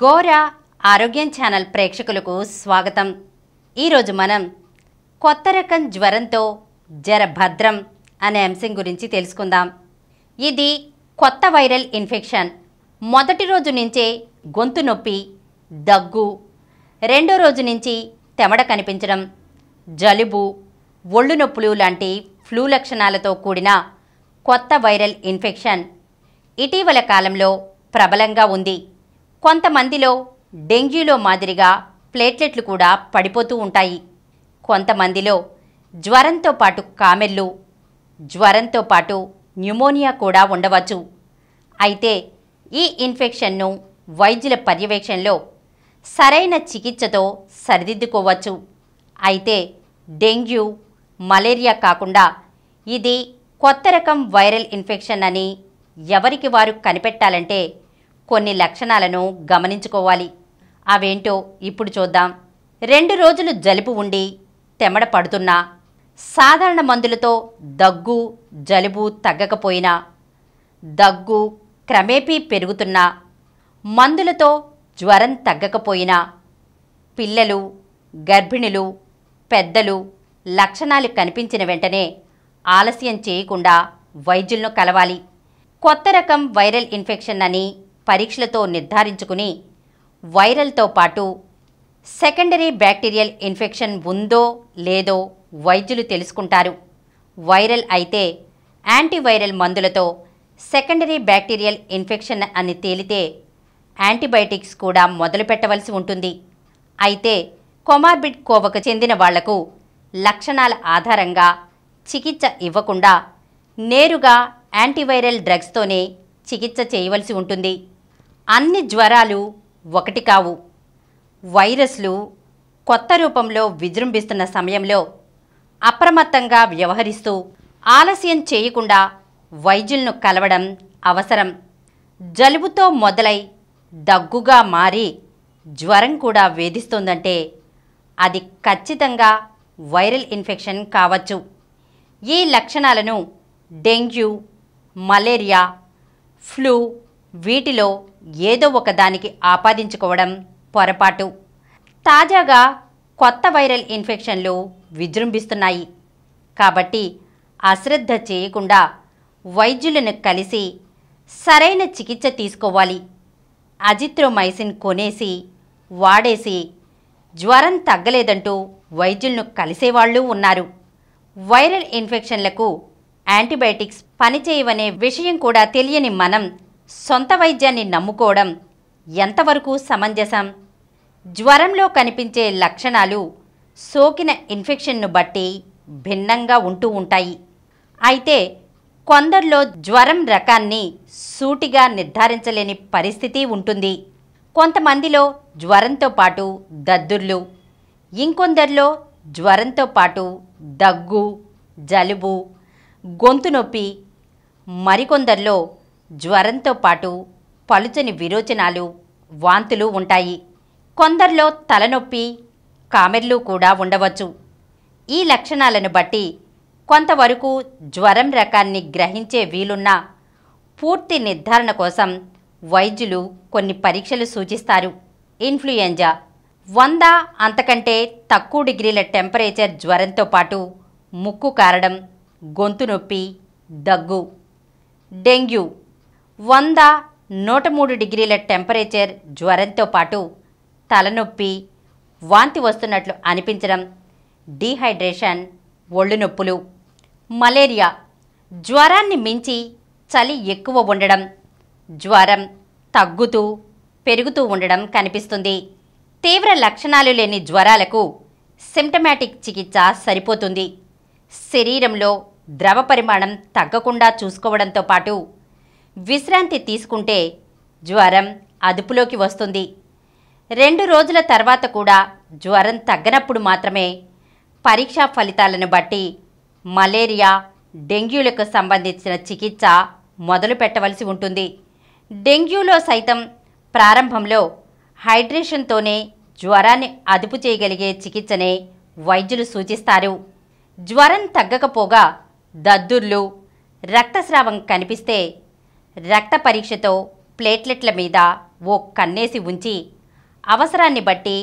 గోరా ఆరోగ్యం ఛానల్ ప్రేక్షకులకు స్వాగతం ఈరోజు మనం కొత్త రకం జ్వరంతో భద్రం అనే అంశం గురించి తెలుసుకుందాం ఇది కొత్త వైరల్ ఇన్ఫెక్షన్ మొదటి రోజు నుంచే గొంతు నొప్పి దగ్గు రెండో రోజు నుంచి తెమడ కనిపించడం జలుబు ఒళ్ళు నొప్పులు లాంటి ఫ్లూ లక్షణాలతో కూడిన కొత్త వైరల్ ఇన్ఫెక్షన్ ఇటీవల కాలంలో ప్రబలంగా ఉంది కొంతమందిలో డెంగ్యూలో మాదిరిగా ప్లేట్లెట్లు కూడా పడిపోతూ ఉంటాయి కొంతమందిలో జ్వరంతో పాటు కామెళ్ళు జ్వరంతో పాటు న్యూమోనియా కూడా ఉండవచ్చు అయితే ఈ ఇన్ఫెక్షన్ను వైద్యుల పర్యవేక్షణలో సరైన చికిత్సతో సరిదిద్దుకోవచ్చు అయితే డెంగ్యూ మలేరియా కాకుండా ఇది కొత్త రకం వైరల్ ఇన్ఫెక్షన్ అని ఎవరికి వారు కనిపెట్టాలంటే కొన్ని లక్షణాలను గమనించుకోవాలి అవేంటో ఇప్పుడు చూద్దాం రెండు రోజులు జలుబు ఉండి తెమడ పడుతున్నా సాధారణ మందులతో దగ్గు జలుబు తగ్గకపోయినా దగ్గు క్రమేపీ పెరుగుతున్నా మందులతో జ్వరం తగ్గకపోయినా పిల్లలు గర్భిణులు పెద్దలు లక్షణాలు కనిపించిన వెంటనే ఆలస్యం చేయకుండా వైద్యులను కలవాలి కొత్త రకం వైరల్ ఇన్ఫెక్షన్ అని పరీక్షలతో నిర్ధారించుకుని వైరల్తో పాటు సెకండరీ బ్యాక్టీరియల్ ఇన్ఫెక్షన్ ఉందో లేదో వైద్యులు తెలుసుకుంటారు వైరల్ అయితే యాంటీవైరల్ మందులతో సెకండరీ బ్యాక్టీరియల్ ఇన్ఫెక్షన్ అని తేలితే యాంటీబయాటిక్స్ కూడా మొదలు పెట్టవలసి ఉంటుంది అయితే కొమార్బిడ్ కోవకు చెందిన వాళ్లకు లక్షణాల ఆధారంగా చికిత్స ఇవ్వకుండా నేరుగా యాంటీవైరల్ డ్రగ్స్తోనే చికిత్స చేయవలసి ఉంటుంది అన్ని జ్వరాలు ఒకటి కావు వైరస్లు కొత్త రూపంలో విజృంభిస్తున్న సమయంలో అప్రమత్తంగా వ్యవహరిస్తూ ఆలస్యం చేయకుండా వైద్యులను కలవడం అవసరం జలుబుతో మొదలై దగ్గుగా మారి జ్వరం కూడా వేధిస్తుందంటే అది ఖచ్చితంగా వైరల్ ఇన్ఫెక్షన్ కావచ్చు ఈ లక్షణాలను డెంగ్యూ మలేరియా ఫ్లూ వీటిలో ఏదో ఒకదానికి ఆపాదించుకోవడం పొరపాటు తాజాగా కొత్త వైరల్ ఇన్ఫెక్షన్లు విజృంభిస్తున్నాయి కాబట్టి అశ్రద్ధ చేయకుండా వైద్యులను కలిసి సరైన చికిత్స తీసుకోవాలి అజిత్రోమైసిన్ కొనేసి వాడేసి జ్వరం తగ్గలేదంటూ వైద్యులను కలిసేవాళ్లు ఉన్నారు వైరల్ ఇన్ఫెక్షన్లకు యాంటీబయాటిక్స్ పనిచేయవనే విషయం కూడా తెలియని మనం సొంత వైద్యాన్ని నమ్ముకోవడం ఎంతవరకు సమంజసం జ్వరంలో కనిపించే లక్షణాలు సోకిన ఇన్ఫెక్షన్ను బట్టి భిన్నంగా ఉంటూ ఉంటాయి అయితే కొందరిలో జ్వరం రకాన్ని సూటిగా నిర్ధారించలేని పరిస్థితి ఉంటుంది కొంతమందిలో జ్వరంతో పాటు దద్దుర్లు ఇంకొందరిలో జ్వరంతో పాటు దగ్గు జలుబు గొంతు నొప్పి మరికొందరిలో జ్వరంతో పాటు పలుచని విరోచనాలు వాంతులు ఉంటాయి కొందరిలో తలనొప్పి కామెర్లు కూడా ఉండవచ్చు ఈ లక్షణాలను బట్టి కొంతవరకు జ్వరం రకాన్ని గ్రహించే వీలున్న పూర్తి నిర్ధారణ కోసం వైద్యులు కొన్ని పరీక్షలు సూచిస్తారు ఇన్ఫ్లుయెంజా వంద అంతకంటే తక్కువ డిగ్రీల టెంపరేచర్ జ్వరంతో పాటు ముక్కు కారడం గొంతు నొప్పి దగ్గు డెంగ్యూ వంద నూట మూడు డిగ్రీల టెంపరేచర్ జ్వరంతో పాటు తలనొప్పి వాంతి వస్తున్నట్లు అనిపించడం డీహైడ్రేషన్ ఒళ్ళు నొప్పులు మలేరియా జ్వరాన్ని మించి చలి ఎక్కువ ఉండడం జ్వరం తగ్గుతూ పెరుగుతూ ఉండడం కనిపిస్తుంది తీవ్ర లక్షణాలు లేని జ్వరాలకు సిమ్టమాటిక్ చికిత్స సరిపోతుంది శరీరంలో ద్రవ పరిమాణం తగ్గకుండా చూసుకోవడంతో పాటు విశ్రాంతి తీసుకుంటే జ్వరం అదుపులోకి వస్తుంది రెండు రోజుల తర్వాత కూడా జ్వరం తగ్గనప్పుడు మాత్రమే పరీక్షా ఫలితాలను బట్టి మలేరియా డెంగ్యూలకు సంబంధించిన చికిత్స మొదలు పెట్టవలసి ఉంటుంది డెంగ్యూలో సైతం ప్రారంభంలో హైడ్రేషన్తోనే జ్వరాన్ని అదుపు చేయగలిగే చికిత్సనే వైద్యులు సూచిస్తారు జ్వరం తగ్గకపోగా దద్దుర్లు రక్తస్రావం కనిపిస్తే రక్త పరీక్షతో ప్లేట్లెట్ల మీద ఓ కన్నేసి ఉంచి అవసరాన్ని బట్టి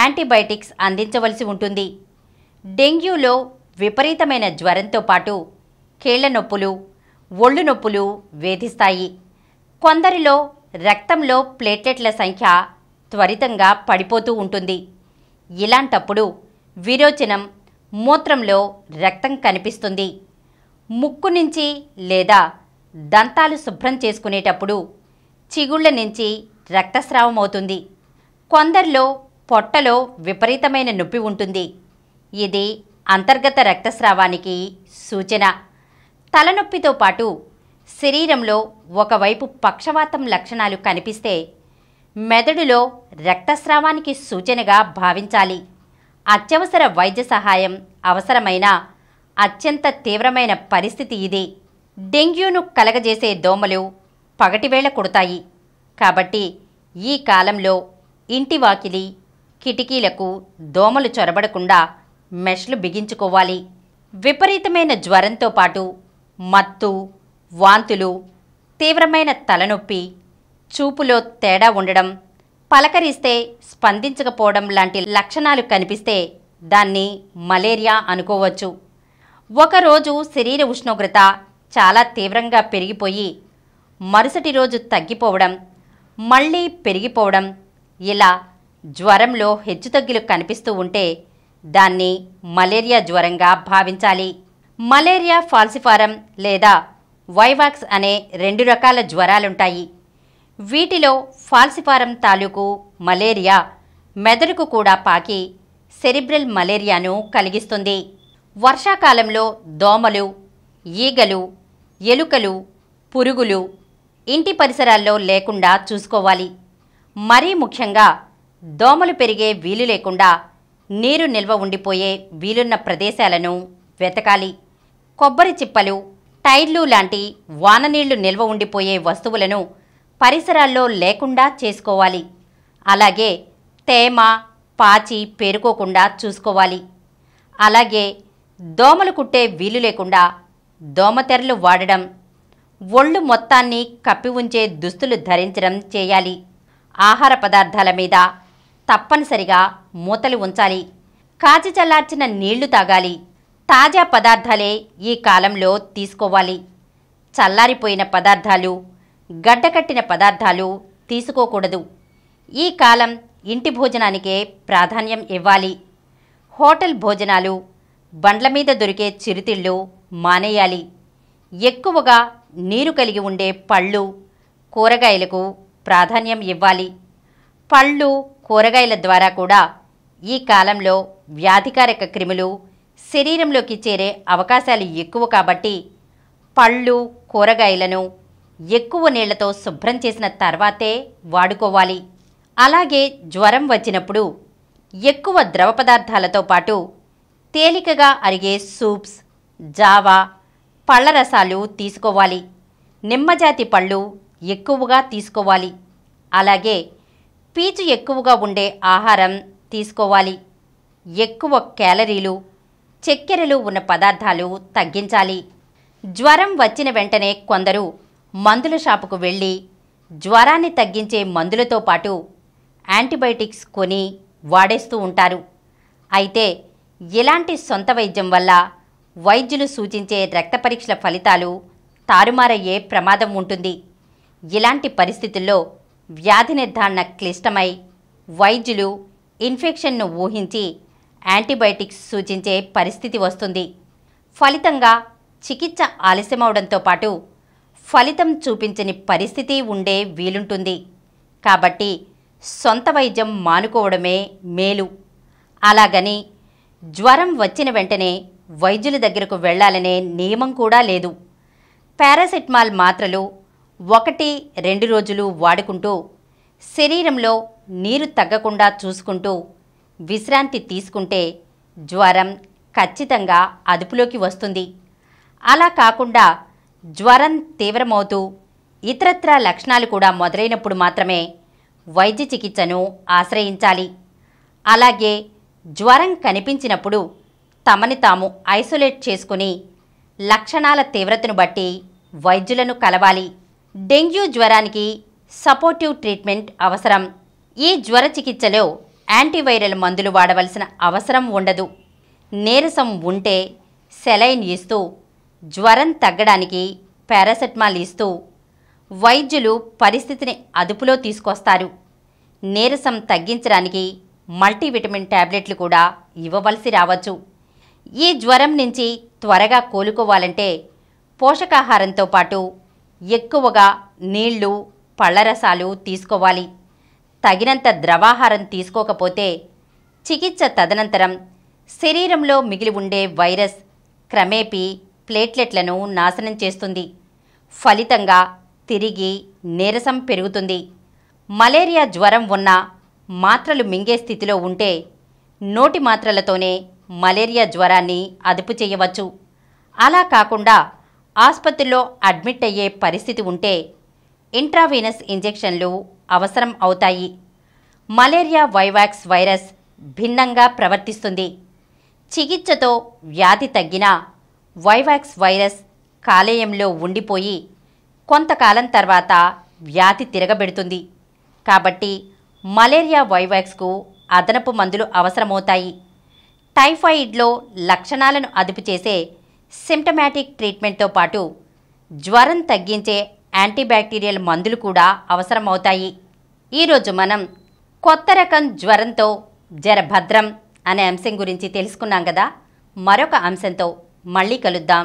యాంటీబయాటిక్స్ అందించవలసి ఉంటుంది డెంగ్యూలో విపరీతమైన జ్వరంతో పాటు కీళ్ల నొప్పులు ఒళ్ళు నొప్పులు వేధిస్తాయి కొందరిలో రక్తంలో ప్లేట్లెట్ల సంఖ్య త్వరితంగా పడిపోతూ ఉంటుంది ఇలాంటప్పుడు విరోచనం మూత్రంలో రక్తం కనిపిస్తుంది ముక్కు నుంచి లేదా దంతాలు శుభ్రం చేసుకునేటప్పుడు చిగుళ్ళ నుంచి రక్తస్రావం అవుతుంది కొందరిలో పొట్టలో విపరీతమైన నొప్పి ఉంటుంది ఇది అంతర్గత రక్తస్రావానికి సూచన తలనొప్పితో పాటు శరీరంలో ఒకవైపు పక్షవాతం లక్షణాలు కనిపిస్తే మెదడులో రక్తస్రావానికి సూచనగా భావించాలి అత్యవసర వైద్య సహాయం అవసరమైన అత్యంత తీవ్రమైన పరిస్థితి ఇది డెంగ్యూను కలగజేసే దోమలు పగటివేళ కుడతాయి కాబట్టి ఈ కాలంలో ఇంటి వాకిలి కిటికీలకు దోమలు చొరబడకుండా మెష్లు బిగించుకోవాలి విపరీతమైన జ్వరంతో పాటు మత్తు వాంతులు తీవ్రమైన తలనొప్పి చూపులో తేడా ఉండడం పలకరిస్తే స్పందించకపోవడం లాంటి లక్షణాలు కనిపిస్తే దాన్ని మలేరియా అనుకోవచ్చు ఒకరోజు శరీర ఉష్ణోగ్రత చాలా తీవ్రంగా పెరిగిపోయి మరుసటి రోజు తగ్గిపోవడం మళ్ళీ పెరిగిపోవడం ఇలా జ్వరంలో హెచ్చుతగ్గులు కనిపిస్తూ ఉంటే దాన్ని మలేరియా జ్వరంగా భావించాలి మలేరియా ఫాల్సిఫారం లేదా వైవాక్స్ అనే రెండు రకాల జ్వరాలుంటాయి వీటిలో ఫాల్సిఫారం తాలూకు మలేరియా మెదడుకు కూడా పాకి సెరిబ్రల్ మలేరియాను కలిగిస్తుంది వర్షాకాలంలో దోమలు ఈగలు ఎలుకలు పురుగులు ఇంటి పరిసరాల్లో లేకుండా చూసుకోవాలి మరీ ముఖ్యంగా దోమలు పెరిగే వీలు లేకుండా నీరు నిల్వ ఉండిపోయే వీలున్న ప్రదేశాలను వెతకాలి కొబ్బరి చిప్పలు టైర్లు లాంటి వాననీళ్లు నిల్వ ఉండిపోయే వస్తువులను పరిసరాల్లో లేకుండా చేసుకోవాలి అలాగే తేమ పాచి పేరుకోకుండా చూసుకోవాలి అలాగే దోమలు కుట్టే వీలు లేకుండా దోమతెరలు వాడడం ఒళ్ళు మొత్తాన్ని కప్పి ఉంచే దుస్తులు ధరించడం చేయాలి ఆహార పదార్థాల మీద తప్పనిసరిగా మూతలు ఉంచాలి కాచి చల్లార్చిన నీళ్లు తాగాలి తాజా పదార్థాలే ఈ కాలంలో తీసుకోవాలి చల్లారిపోయిన పదార్థాలు గడ్డకట్టిన పదార్థాలు తీసుకోకూడదు ఈ కాలం ఇంటి భోజనానికే ప్రాధాన్యం ఇవ్వాలి హోటల్ భోజనాలు బండ్ల మీద దొరికే చిరుతిళ్ళు మానేయాలి ఎక్కువగా నీరు కలిగి ఉండే పళ్ళు కూరగాయలకు ప్రాధాన్యం ఇవ్వాలి పళ్ళు కూరగాయల ద్వారా కూడా ఈ కాలంలో వ్యాధికారక క్రిములు శరీరంలోకి చేరే అవకాశాలు ఎక్కువ కాబట్టి పళ్ళు కూరగాయలను ఎక్కువ నీళ్లతో శుభ్రం చేసిన తర్వాతే వాడుకోవాలి అలాగే జ్వరం వచ్చినప్పుడు ఎక్కువ ద్రవ పదార్థాలతో పాటు తేలికగా అరిగే సూప్స్ జావా పళ్ళ రసాలు తీసుకోవాలి నిమ్మజాతి పళ్ళు ఎక్కువగా తీసుకోవాలి అలాగే పీచు ఎక్కువగా ఉండే ఆహారం తీసుకోవాలి ఎక్కువ క్యాలరీలు చక్కెరలు ఉన్న పదార్థాలు తగ్గించాలి జ్వరం వచ్చిన వెంటనే కొందరు మందుల షాపుకు వెళ్ళి జ్వరాన్ని తగ్గించే మందులతో పాటు యాంటీబయోటిక్స్ కొని వాడేస్తూ ఉంటారు అయితే ఇలాంటి సొంత వైద్యం వల్ల వైద్యులు సూచించే రక్త పరీక్షల ఫలితాలు తారుమారయ్యే ప్రమాదం ఉంటుంది ఇలాంటి పరిస్థితుల్లో వ్యాధి నిర్ధారణ క్లిష్టమై వైద్యులు ఇన్ఫెక్షన్ను ఊహించి యాంటీబయాటిక్స్ సూచించే పరిస్థితి వస్తుంది ఫలితంగా చికిత్స ఆలస్యమవడంతో పాటు ఫలితం చూపించని పరిస్థితి ఉండే వీలుంటుంది కాబట్టి సొంత వైద్యం మానుకోవడమే మేలు అలాగని జ్వరం వచ్చిన వెంటనే వైద్యుల దగ్గరకు వెళ్లాలనే నియమం కూడా లేదు పారాసెటమాల్ మాత్రలు ఒకటి రెండు రోజులు వాడుకుంటూ శరీరంలో నీరు తగ్గకుండా చూసుకుంటూ విశ్రాంతి తీసుకుంటే జ్వరం ఖచ్చితంగా అదుపులోకి వస్తుంది అలా కాకుండా జ్వరం తీవ్రమవుతూ ఇతరత్రా లక్షణాలు కూడా మొదలైనప్పుడు మాత్రమే వైద్య చికిత్సను ఆశ్రయించాలి అలాగే జ్వరం కనిపించినప్పుడు తమని తాము ఐసోలేట్ చేసుకుని లక్షణాల తీవ్రతను బట్టి వైద్యులను కలవాలి డెంగ్యూ జ్వరానికి సపోర్టివ్ ట్రీట్మెంట్ అవసరం ఈ జ్వర చికిత్సలో యాంటీవైరల్ మందులు వాడవలసిన అవసరం ఉండదు నీరసం ఉంటే సెలైన్ ఇస్తూ జ్వరం తగ్గడానికి పారాసెటమాల్ ఇస్తూ వైద్యులు పరిస్థితిని అదుపులో తీసుకొస్తారు నీరసం తగ్గించడానికి మల్టీవిటమిన్ ట్యాబ్లెట్లు కూడా ఇవ్వవలసి రావచ్చు ఈ జ్వరం నుంచి త్వరగా కోలుకోవాలంటే పోషకాహారంతో పాటు ఎక్కువగా నీళ్లు పళ్ళరసాలు తీసుకోవాలి తగినంత ద్రవాహారం తీసుకోకపోతే చికిత్స తదనంతరం శరీరంలో మిగిలి ఉండే వైరస్ క్రమేపీ ప్లేట్లెట్లను నాశనం చేస్తుంది ఫలితంగా తిరిగి నీరసం పెరుగుతుంది మలేరియా జ్వరం ఉన్న మాత్రలు మింగే స్థితిలో ఉంటే నోటి మాత్రలతోనే మలేరియా జ్వరాన్ని అదుపు చేయవచ్చు అలా కాకుండా ఆసుపత్రిలో అడ్మిట్ అయ్యే పరిస్థితి ఉంటే ఇంట్రావీనస్ ఇంజెక్షన్లు అవసరం అవుతాయి మలేరియా వైవాక్స్ వైరస్ భిన్నంగా ప్రవర్తిస్తుంది చికిత్సతో వ్యాధి తగ్గినా వైవాక్స్ వైరస్ కాలేయంలో ఉండిపోయి కొంతకాలం తర్వాత వ్యాధి తిరగబెడుతుంది కాబట్టి మలేరియా వైవాక్స్కు అదనపు మందులు అవసరమవుతాయి టైఫాయిడ్లో లక్షణాలను అదుపు చేసే సిమ్టమాటిక్ ట్రీట్మెంట్తో పాటు జ్వరం తగ్గించే యాంటీబ్యాక్టీరియల్ మందులు కూడా అవసరమవుతాయి ఈరోజు మనం కొత్త రకం జ్వరంతో జరభద్రం అనే అంశం గురించి తెలుసుకున్నాం కదా మరొక అంశంతో మళ్ళీ కలుద్దాం